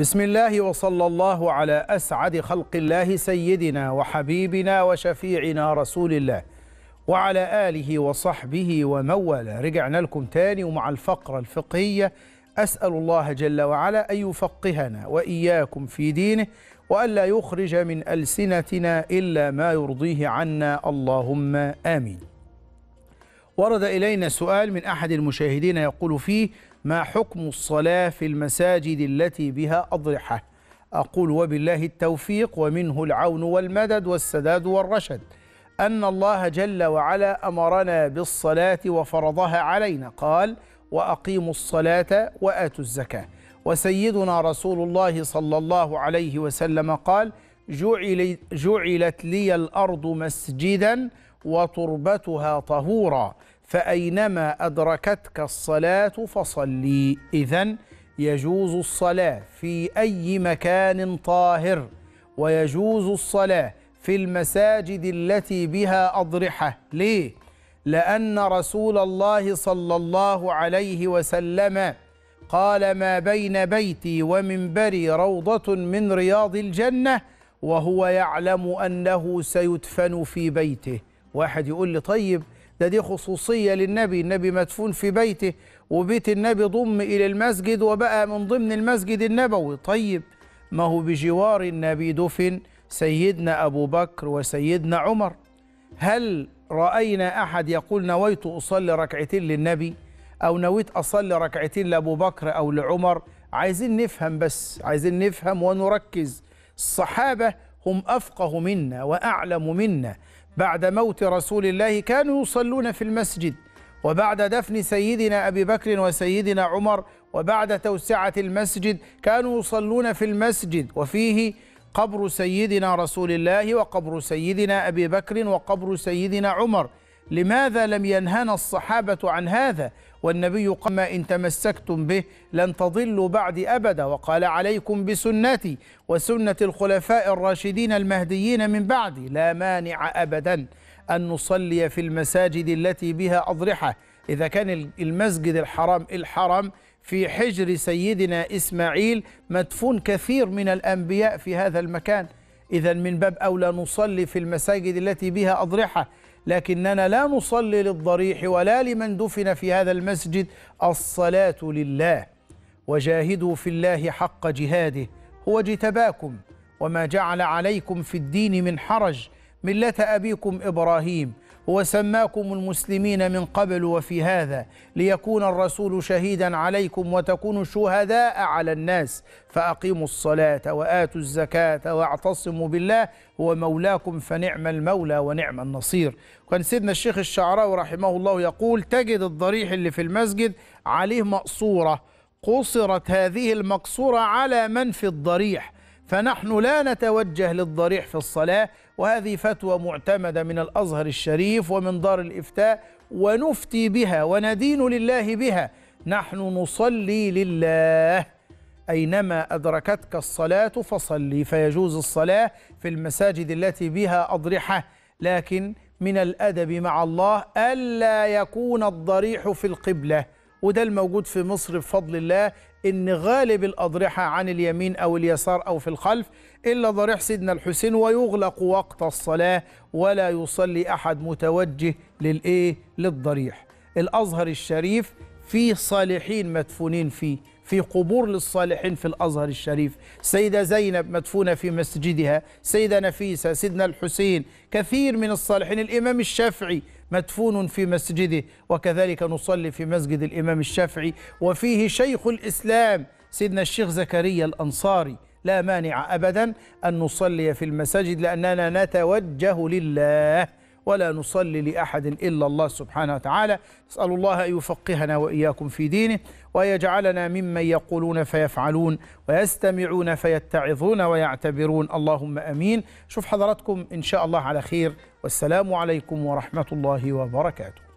بسم الله وصلى الله على أسعد خلق الله سيدنا وحبيبنا وشفيعنا رسول الله وعلى آله وصحبه ومن والاه رجعنا لكم تاني ومع الفقرة الفقهية أسأل الله جل وعلا أن يفقهنا وإياكم في دينه وألا يخرج من ألسنتنا إلا ما يرضيه عنا اللهم آمين ورد إلينا سؤال من أحد المشاهدين يقول فيه ما حكم الصلاة في المساجد التي بها أضرحة أقول وبالله التوفيق ومنه العون والمدد والسداد والرشد أن الله جل وعلا أمرنا بالصلاة وفرضها علينا قال وأقيموا الصلاة وآتوا الزكاة وسيدنا رسول الله صلى الله عليه وسلم قال جعلت لي الأرض مسجدا وتربتها طهورا فأينما أدركتك الصلاة فصلي إذا يجوز الصلاة في أي مكان طاهر ويجوز الصلاة في المساجد التي بها أضرحة ليه؟ لأن رسول الله صلى الله عليه وسلم قال ما بين بيتي ومنبري روضة من رياض الجنة وهو يعلم أنه سيدفن في بيته واحد يقول لي طيب ده دي خصوصية للنبي النبي مدفون في بيته وبيت النبي ضم إلى المسجد وبقى من ضمن المسجد النبوي طيب ما هو بجوار النبي دفن سيدنا أبو بكر وسيدنا عمر هل رأينا أحد يقول نويت أصلي ركعتين للنبي أو نويت أصلي ركعتين لأبو بكر أو لعمر عايزين نفهم بس عايزين نفهم ونركز الصحابة هم أفقه منا وأعلم منا بعد موت رسول الله كانوا يصلون في المسجد وبعد دفن سيدنا أبي بكر وسيدنا عمر وبعد توسعة المسجد كانوا يصلون في المسجد وفيه قبر سيدنا رسول الله وقبر سيدنا أبي بكر وقبر سيدنا عمر لماذا لم ينهنا الصحابة عن هذا والنبي قال ما إن تمسكتم به لن تضلوا بعد أبدا وقال عليكم بسنتي وسنة الخلفاء الراشدين المهديين من بعدي لا مانع أبدا أن نصلي في المساجد التي بها أضرحة إذا كان المسجد الحرام الحرام في حجر سيدنا إسماعيل مدفون كثير من الأنبياء في هذا المكان إذا من باب أولى نصلي في المساجد التي بها أضرحة لكننا لا نصلي للضريح ولا لمن دفن في هذا المسجد الصلاة لله وجاهدوا في الله حق جهاده هو اجتباكم وما جعل عليكم في الدين من حرج ملة أبيكم إبراهيم هو سماكم المسلمين من قبل وفي هذا ليكون الرسول شهيدا عليكم وتكونوا شهداء على الناس فأقيموا الصلاة وآتوا الزكاة واعتصموا بالله هو مولاكم فنعم المولى ونعم النصير وكان سيدنا الشيخ الشعراوي رحمه الله يقول تجد الضريح اللي في المسجد عليه مقصورة قصرت هذه المقصورة على من في الضريح فنحن لا نتوجه للضريح في الصلاة وهذه فتوى معتمدة من الأزهر الشريف ومن دار الإفتاء ونفتي بها وندين لله بها نحن نصلي لله أينما أدركتك الصلاة فصلي فيجوز الصلاة في المساجد التي بها أضرحة لكن من الأدب مع الله ألا يكون الضريح في القبلة وده الموجود في مصر بفضل الله ان غالب الاضرحه عن اليمين او اليسار او في الخلف الا ضريح سيدنا الحسين ويغلق وقت الصلاه ولا يصلي احد متوجه للايه للضريح الازهر الشريف في صالحين مدفونين فيه في قبور للصالحين في الأزهر الشريف سيدة زينب مدفونة في مسجدها سيدة نفيسة سيدنا الحسين كثير من الصالحين الإمام الشافعي مدفون في مسجده وكذلك نصلي في مسجد الإمام الشافعي وفيه شيخ الإسلام سيدنا الشيخ زكريا الأنصاري لا مانع أبدا أن نصلي في المساجد لأننا نتوجه لله ولا نصلي لأحد إلا الله سبحانه وتعالى نسأل الله أن يفقهنا وإياكم في دينه ويجعلنا ممن يقولون فيفعلون ويستمعون فيتعظون ويعتبرون اللهم أمين شوف حضراتكم إن شاء الله على خير والسلام عليكم ورحمة الله وبركاته